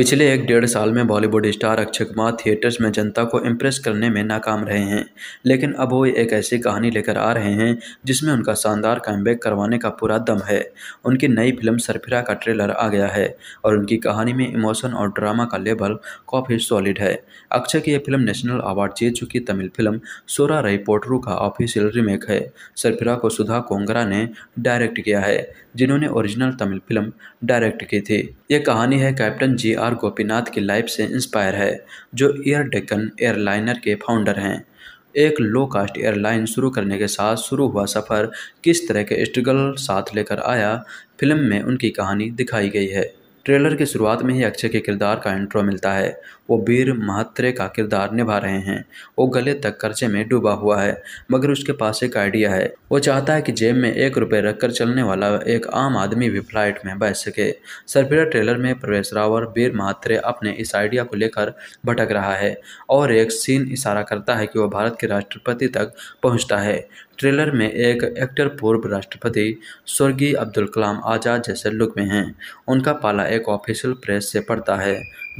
पिछले एक डेढ़ साल में बॉलीवुड स्टार अक्षय कुमार थिएटर्स में जनता को इम्प्रेस करने में नाकाम रहे हैं लेकिन अब वो एक ऐसी कहानी लेकर आ रहे हैं जिसमें उनका शानदार कैम करवाने का पूरा दम है उनकी नई फिल्म सरफिरा का ट्रेलर आ गया है और उनकी कहानी में इमोशन और ड्रामा का लेवल काफ़ी सॉलिड है अक्षय की यह फिल्म नेशनल अवार्ड जीत चुकी तमिल फिल्म सोरा रई पोटरू का ऑफिशियल रीमेक है सरफिरा को सुधा कोंगरा ने डायरेक्ट किया है जिन्होंने ओरिजिनल तमिल फिल्म डायरेक्ट की थी यह कहानी है captain G R Kumar Gopinath की लाइफ से इंस्पायर है जो एयर डेकन एयरलाइनर के फाउंडर हैं एक लो कास्ट एयरलाइन शुरू करने के साथ शुरू हुआ सफ़र किस तरह के स्ट्रगल साथ लेकर आया फिल्म में उनकी कहानी दिखाई गई है ट्रेलर की शुरुआत में ही अक्षय के किरदार का इंट्रो मिलता है वो वीर महात्रे का किरदार निभा रहे हैं वो गले तक कर्जे में डूबा हुआ है मगर उसके पास एक आइडिया है वो चाहता है कि जेब में एक रुपये रखकर चलने वाला एक आम आदमी भी फ्लाइट में बैठ सके सरपिरा ट्रेलर में प्रवेश रावर वीर महात्रे अपने इस आइडिया को लेकर भटक रहा है और एक सीन इशारा करता है कि वह भारत के राष्ट्रपति तक पहुँचता है ट्रेलर में एक एक्टर पूर्व राष्ट्रपति स्वर्गीय अब्दुल कलाम आज़ाद जैसे लुक में हैं उनका पाला एक ऑफिशियल प्रेस से पढ़ता है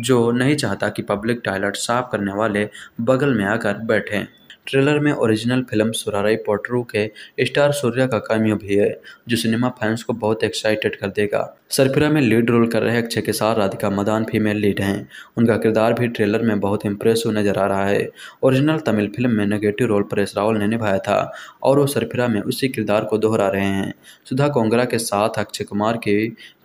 जो नहीं चाहता कि पब्लिक टॉयलेट साफ करने वाले बगल में आकर बैठें ट्रेलर में ओरिजिनल फिल्म सुराराई पोटरू के स्टार सूर्या का कामियो भी है जो सिनेमा फैंस को बहुत एक्साइटेड कर देगा सरफिरा में लीड रोल कर रहे अक्षय के साथ राधिका मदान फीमेल लीड हैं उनका किरदार भी ट्रेलर में बहुत इंप्रेसिव नजर आ रहा है ओरिजिनल तमिल फिल्म में नेगेटिव रोल परेश रावल ने निभाया था और वो सरफिरा में उसी किरदार को दोहरा रहे हैं सुधा कोंगरा के साथ अक्षय कुमार की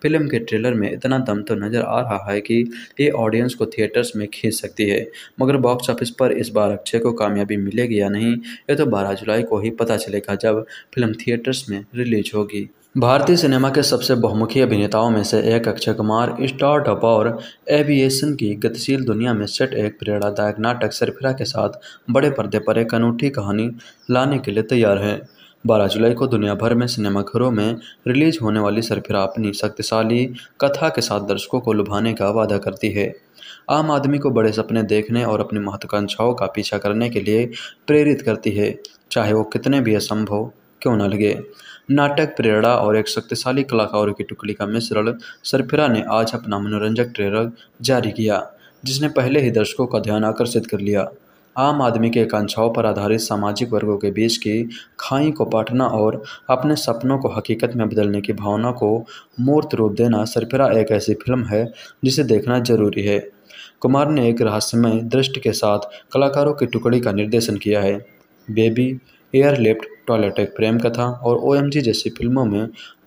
फिल्म के ट्रेलर में इतना दम तो नज़र आ रहा है कि ये ऑडियंस को थिएटर्स में खींच सकती है मगर बॉक्स ऑफिस पर इस बार अक्षय को कामयाबी मिलेगी पहुंचेगी या नहीं ये तो 12 जुलाई को ही पता चलेगा जब फिल्म थिएटर्स में रिलीज होगी भारतीय सिनेमा के सबसे बहुमुखी अभिनेताओं में से एक अक्षय कुमार स्टार्टअप और एविएशन की गतिशील दुनिया में सेट एक प्रेरणादायक नाटक सरफिरा के साथ बड़े पर्दे पर एक अनूठी कहानी लाने के लिए तैयार है बारह जुलाई को दुनिया भर में सिनेमाघरों में रिलीज होने वाली सरफिरा अपनी शक्तिशाली कथा के साथ दर्शकों को लुभाने का वादा करती है आम आदमी को बड़े सपने देखने और अपनी महत्वाकांक्षाओं का पीछा करने के लिए प्रेरित करती है चाहे वो कितने भी असंभव क्यों न लगे नाटक प्रेरणा और एक शक्तिशाली कलाकारों की टुकड़ी का मिश्रण सरफिरा ने आज अपना मनोरंजक ट्रेलर जारी किया जिसने पहले ही दर्शकों का ध्यान आकर्षित कर लिया आम आदमी के आकांक्षाओं पर आधारित सामाजिक वर्गों के बीच की खाई को पाटना और अपने सपनों को हकीकत में बदलने की भावना को मूर्त रूप देना सरफिरा एक ऐसी फिल्म है जिसे देखना जरूरी है कुमार ने एक रहस्यमय दृष्टि के साथ कलाकारों की टुकड़ी का निर्देशन किया है बेबी एयरलिफ्ट टॉयलेट एक प्रेम कथा और ओ जैसी फिल्मों में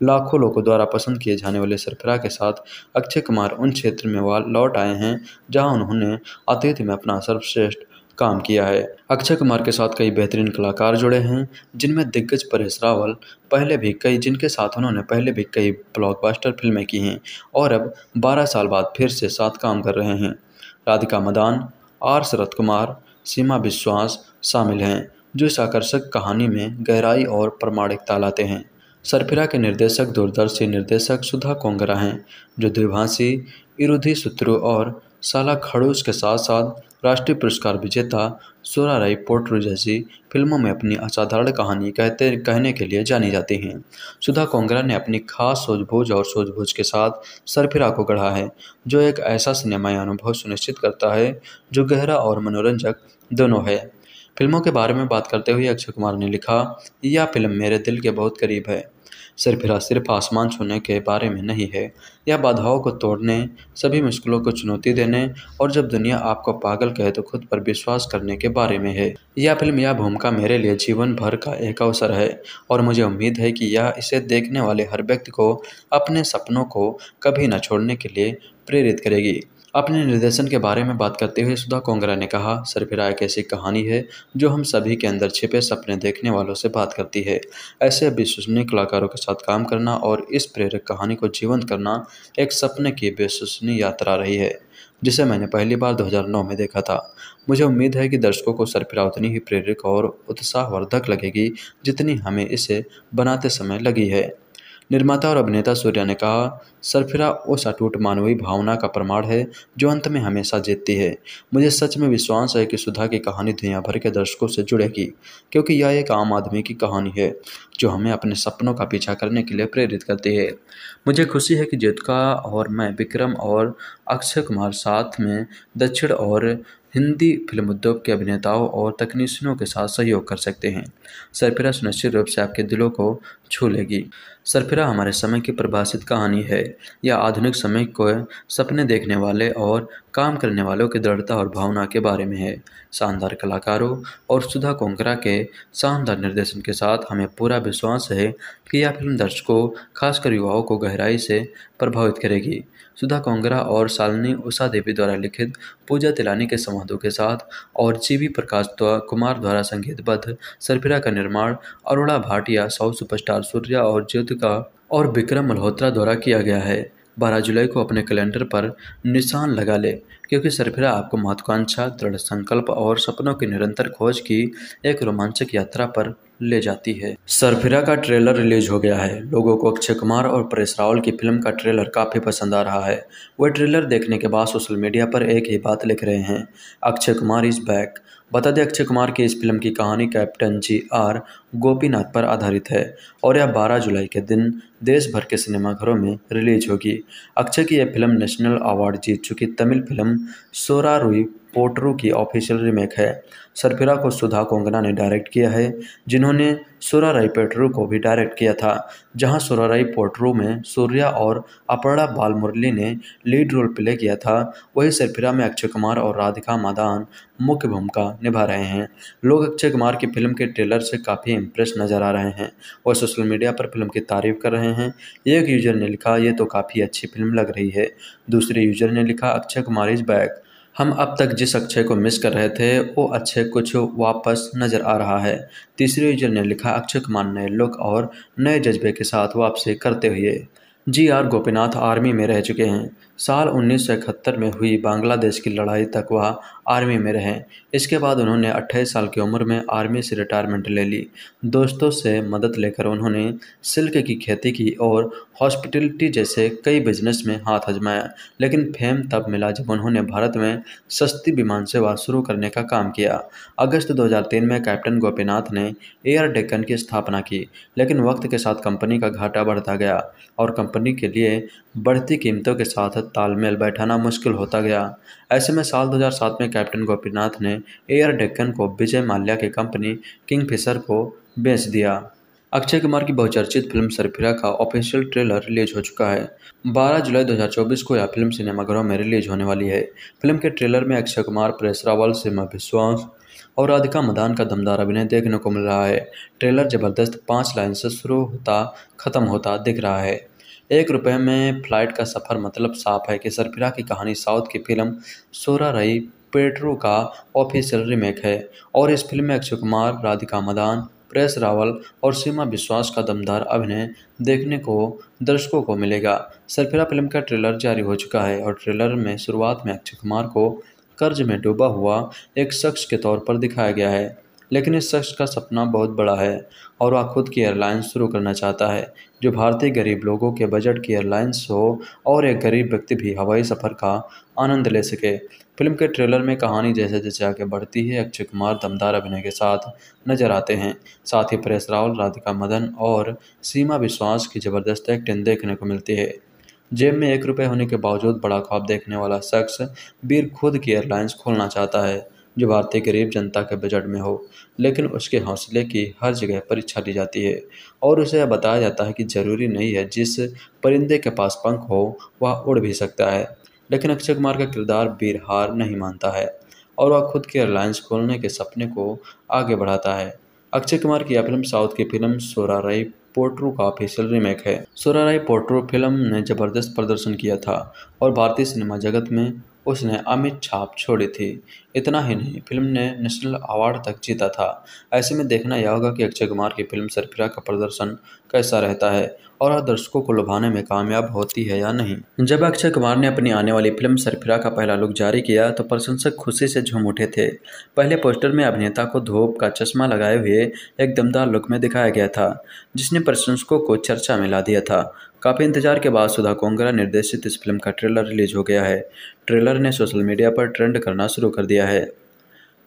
लाखों लोगों द्वारा पसंद किए जाने वाले सरफरा के साथ अक्षय कुमार उन क्षेत्र में लौट आए हैं जहां उन्होंने अतीत में अपना सर्वश्रेष्ठ काम किया है अक्षय कुमार के साथ कई बेहतरीन कलाकार जुड़े हैं जिनमें दिग्गज परेश रावल पहले भी कई जिनके साथ उन्होंने पहले भी कई ब्लॉकबस्टर फिल्में की हैं और अब 12 साल बाद फिर से साथ काम कर रहे हैं राधिका मदान आर शरत कुमार सीमा विश्वास शामिल हैं जो इस आकर्षक कहानी में गहराई और प्रमाणिकता लाते हैं सरफिरा के निर्देशक दूरदर्शी निर्देशक सुधा कोंगरा हैं जो द्विभाषी इरुधि सूत्रु और साला खड़ूस के साथ साथ राष्ट्रीय पुरस्कार विजेता सोराराई पोर्टरू जैसी फिल्मों में अपनी असाधारण कहानी कहते कहने के लिए जानी जाती हैं सुधा कोंगरा ने अपनी खास सोझबूझ और सोझबूझ के साथ सरफिरा को गढ़ा है जो एक ऐसा सिनेमाई अनुभव सुनिश्चित करता है जो गहरा और मनोरंजक दोनों है फिल्मों के बारे में बात करते हुए अक्षय कुमार ने लिखा यह फिल्म मेरे दिल के बहुत करीब है सिर्फ सिर्फ आसमान छूने के बारे में नहीं है यह बाधाओं को तोड़ने सभी मुश्किलों को चुनौती देने और जब दुनिया आपको पागल कहे तो खुद पर विश्वास करने के बारे में है यह फिल्म यह भूमिका मेरे लिए जीवन भर का एक अवसर है और मुझे उम्मीद है कि यह इसे देखने वाले हर व्यक्ति को अपने सपनों को कभी न छोड़ने के लिए प्रेरित करेगी अपने निर्देशन के बारे में बात करते हुए सुधा कोंगरा ने कहा सरफिरा एक ऐसी कहानी है जो हम सभी के अंदर छिपे सपने देखने वालों से बात करती है ऐसे विश्वसनीय कलाकारों के साथ काम करना और इस प्रेरक कहानी को जीवंत करना एक सपने की विश्वसनीय यात्रा रही है जिसे मैंने पहली बार 2009 में देखा था मुझे उम्मीद है कि दर्शकों को सरफिरा उतनी ही प्रेरक और उत्साहवर्धक लगेगी जितनी हमें इसे बनाते समय लगी है निर्माता और अभिनेता सूर्या ने कहा सरफिरा उस अटूट मानवीय भावना का प्रमाण है जो अंत में हमेशा जीतती है मुझे सच में विश्वास है कि सुधा की कहानी दुनिया भर के दर्शकों से जुड़ेगी क्योंकि यह एक आम आदमी की कहानी है जो हमें अपने सपनों का पीछा करने के लिए प्रेरित करती है मुझे खुशी है कि जेतुका और मैं विक्रम और अक्षय कुमार साथ में दक्षिण और हिंदी फिल्म उद्योग के अभिनेताओं और तकनीशियनों के साथ सहयोग कर सकते हैं सरफिरा सुनिश्चित रूप से आपके दिलों को छू लेगी सरफिरा हमारे समय की परिभाषित कहानी है यह आधुनिक समय को सपने देखने वाले और काम करने वालों की दृढ़ता और भावना के बारे में है शानदार कलाकारों और सुधा कोंकरा के शानदार निर्देशन के साथ हमें पूरा विश्वास है कि यह फिल्म दर्शकों खासकर युवाओं को गहराई से प्रभावित करेगी सुधा कोंगरा और शालिनी उषा देवी द्वारा लिखित पूजा तिलानी के संवादों के साथ और वी प्रकाश द्वा, कुमार द्वारा संगीतबद्ध सरफिरा का निर्माण अरोड़ा भाटिया साउथ सुपरस्टार सूर्या और ज्योतिका और विक्रम मल्होत्रा द्वारा किया गया है बारह जुलाई को अपने कैलेंडर पर निशान लगा लें क्योंकि सरफिरा आपको महत्वाकांक्षा दृढ़ संकल्प और सपनों की निरंतर खोज की एक रोमांचक यात्रा पर ले जाती है सरफिरा का ट्रेलर रिलीज हो गया है लोगों को अक्षय कुमार और परेश रावल की फिल्म का ट्रेलर काफ़ी पसंद आ रहा है वह ट्रेलर देखने के बाद सोशल मीडिया पर एक ही बात लिख रहे हैं अक्षय कुमार इज़ बैक बता दें अक्षय कुमार की इस फिल्म की कहानी कैप्टन जी आर गोपीनाथ पर आधारित है और यह 12 जुलाई के दिन देश भर के सिनेमाघरों में रिलीज होगी अक्षय की यह फिल्म नेशनल अवार्ड जीत चुकी तमिल फिल्म सोरा रुई पोर्टरों की ऑफिशियल रिमेक है सरफिरा को सुधा कोंगना ने डायरेक्ट किया है जिन्होंने सुराराई पोर्टरों को भी डायरेक्ट किया था जहां सुराराई पोर्टरों में सूर्या और अपर्णा बालमुरली ने लीड रोल प्ले किया था वहीं सरफिरा में अक्षय कुमार और राधिका मादान मुख्य भूमिका निभा रहे हैं लोग अक्षय कुमार की फिल्म के ट्रेलर से काफ़ी इम्प्रेस नजर आ रहे हैं और सोशल मीडिया पर फिल्म की तारीफ कर रहे हैं एक यूजर ने लिखा ये तो काफ़ी अच्छी फिल्म लग रही है दूसरे यूजर ने लिखा अक्षय कुमार इज बैक हम अब तक जिस अक्षय को मिस कर रहे थे वो अक्षय कुछ वापस नज़र आ रहा है तीसरे यूजर ने लिखा अक्षय कुमार नए लुक और नए जज्बे के साथ वापसी करते हुए जी आर गोपीनाथ आर्मी में रह चुके हैं साल उन्नीस सौ इकहत्तर में हुई बांग्लादेश की लड़ाई तक वह आर्मी में रहे इसके बाद उन्होंने अट्ठाईस साल की उम्र में आर्मी से रिटायरमेंट ले ली दोस्तों से मदद लेकर उन्होंने सिल्क की खेती की और हॉस्पिटलिटी जैसे कई बिजनेस में हाथ आजमाया लेकिन फेम तब मिला जब उन्होंने भारत में सस्ती विमान सेवा शुरू करने का काम किया अगस्त 2003 में कैप्टन गोपीनाथ ने एयर डेक्कन की स्थापना की लेकिन वक्त के साथ कंपनी का घाटा बढ़ता गया और कंपनी के लिए बढ़ती कीमतों के साथ तालमेल बैठाना मुश्किल होता गया ऐसे में साल 2007 में कैप्टन गोपीनाथ ने एयर डेक्कन को विजय माल्या की कंपनी किंग फिशर को बेच दिया अक्षय कुमार की बहुचर्चित फिल्म सरफिरा का ऑफिशियल ट्रेलर रिलीज हो चुका है 12 जुलाई 2024 को यह फिल्म सिनेमाघरों में रिलीज होने वाली है फिल्म के ट्रेलर में अक्षय कुमार प्रेस रावल सिमा विश्वास और राधिका मदान का दमदार अभिनय देखने को मिल रहा है ट्रेलर जबरदस्त पाँच लाइन से शुरू होता खत्म होता दिख रहा है एक रुपये में फ्लाइट का सफ़र मतलब साफ है कि सरफिरा की कहानी साउथ की फिल्म सोरा रई पेट्रो का ऑफिशियल रीमेक है और इस फिल्म में अक्षय कुमार राधिका मदान प्रेस रावल और सीमा विश्वास का दमदार अभिनय देखने को दर्शकों को मिलेगा सरफिरा फिल्म का ट्रेलर जारी हो चुका है और ट्रेलर में शुरुआत में अक्षय कुमार को कर्ज में डूबा हुआ एक शख्स के तौर पर दिखाया गया है लेकिन इस शख्स का सपना बहुत बड़ा है और वह खुद की एयरलाइंस शुरू करना चाहता है जो भारतीय गरीब लोगों के बजट की एयरलाइंस हो और एक गरीब व्यक्ति भी हवाई सफ़र का आनंद ले सके फिल्म के ट्रेलर में कहानी जैसे जैसे आगे बढ़ती है अक्षय कुमार दमदार अभिनय के साथ नजर आते हैं साथ ही परेश रावल राधिका मदन और सीमा विश्वास की ज़बरदस्त एक्टिंग देखने को मिलती है जेब में एक रुपये होने के बावजूद बड़ा ख्वाब देखने वाला शख्स बीर खुद की एयरलाइंस खोलना चाहता है जो भारतीय गरीब जनता के बजट में हो लेकिन उसके हौसले की हर जगह परीक्षा ली जाती है और उसे बताया जाता है कि ज़रूरी नहीं है जिस परिंदे के पास पंख हो वह उड़ भी सकता है लेकिन अक्षय कुमार का किरदार वीर नहीं मानता है और वह खुद के एयरलाइंस खोलने के सपने को आगे बढ़ाता है अक्षय कुमार की यह फिल्म साउथ की फिल्म सोरारई पोर्ट्रू का ऑफिशियल रीमेक है सोरारई पोर्ट्रू फिल्म ने जबरदस्त प्रदर्शन किया था और भारतीय सिनेमा जगत में उसने अमित छाप छोड़ी थी इतना ही नहीं फिल्म ने नेशनल अवार्ड तक जीता था ऐसे में देखना यह होगा कि अक्षय कुमार की फिल्म सरफिरा का प्रदर्शन कैसा रहता है और दर्शकों को लुभाने में कामयाब होती है या नहीं जब अक्षय कुमार ने अपनी आने वाली फिल्म सरफिरा का पहला लुक जारी किया तो प्रशंसक खुशी से झूम उठे थे पहले पोस्टर में अभिनेता को धूप का चश्मा लगाए हुए एक दमदार लुक में दिखाया गया था जिसने प्रशंसकों को चर्चा में ला दिया था काफ़ी इंतजार के बाद सुधा कोंगरा निर्देशित इस फिल्म का ट्रेलर रिलीज हो गया है ट्रेलर ने सोशल मीडिया पर ट्रेंड करना शुरू कर दिया है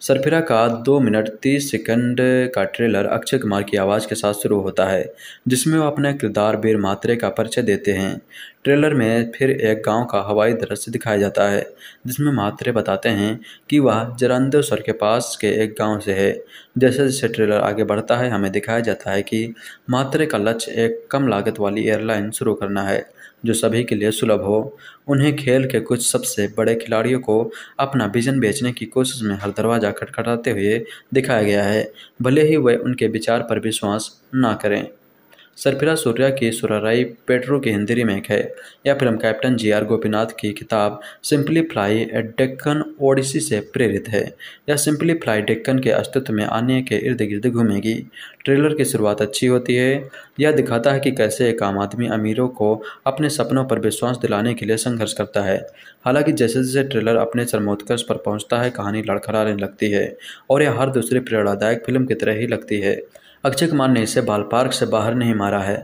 सरफिरा का दो मिनट तीस सेकंड का ट्रेलर अक्षय कुमार की आवाज़ के साथ शुरू होता है जिसमें वो अपने किरदार बीर मात्रे का परिचय देते हैं ट्रेलर में फिर एक गांव का हवाई दृश्य दिखाया जाता है जिसमें मात्रे बताते हैं कि वह जरंदे सर के पास के एक गांव से है जैसे जैसे ट्रेलर आगे बढ़ता है हमें दिखाया जाता है कि मात्रे का लक्ष्य एक कम लागत वाली एयरलाइन शुरू करना है जो सभी के लिए सुलभ हो उन्हें खेल के कुछ सबसे बड़े खिलाड़ियों को अपना विजन बेचने की कोशिश में हर दरवाज़ा खटखटाते हुए दिखाया गया है भले ही वे उनके विचार पर विश्वास ना करें सरफिरा सूर्या की सुरराई पेट्रो की हिंदी रीमेक है यह film captain G R Gopinath की किताब simply fly at Deccan odyssey से प्रेरित है यह सिंपली फ्लाई डेक्कन के अस्तित्व में आने के इर्द गिर्द घूमेगी ट्रेलर की शुरुआत अच्छी होती है यह दिखाता है कि कैसे एक आम आदमी अमीरों को अपने सपनों पर विश्वास दिलाने के लिए संघर्ष करता है हालांकि जैसे जैसे ट्रेलर अपने चरमोत्कर्ष पर पहुंचता है कहानी लड़खड़ाने लगती है और यह हर दूसरी प्रेरणादायक फिल्म की तरह ही लगती है अक्षय कुमार ने इसे बाल पार्क से बाहर नहीं मारा है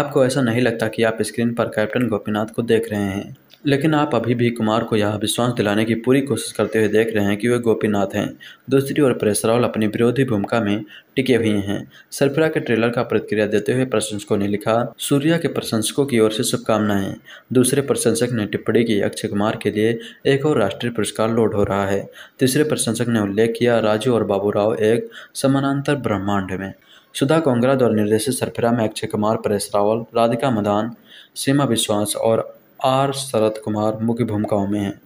आपको ऐसा नहीं लगता कि आप स्क्रीन पर कैप्टन गोपीनाथ को देख रहे हैं लेकिन आप अभी भी कुमार को यह विश्वास दिलाने की पूरी कोशिश करते हुए देख रहे हैं कि वे गोपीनाथ हैं दूसरी ओर परेश रावल अपनी विरोधी भूमिका में टिके हुए हैं सरफरा के ट्रेलर का प्रतिक्रिया देते हुए प्रशंसकों ने लिखा सूर्या के प्रशंसकों की ओर से शुभकामनाएं दूसरे प्रशंसक ने टिप्पणी की अक्षय कुमार के लिए एक और राष्ट्रीय पुरस्कार लोड हो रहा है तीसरे प्रशंसक ने उल्लेख किया राजू और राव एक समानांतर ब्रह्मांड में सुधा कोंगराज द्वारा निर्देशित सरफिरा में अक्षय कुमार परेश रावल राधिका मदान सीमा विश्वास और आर शरद कुमार मुख्य भूमिकाओं में हैं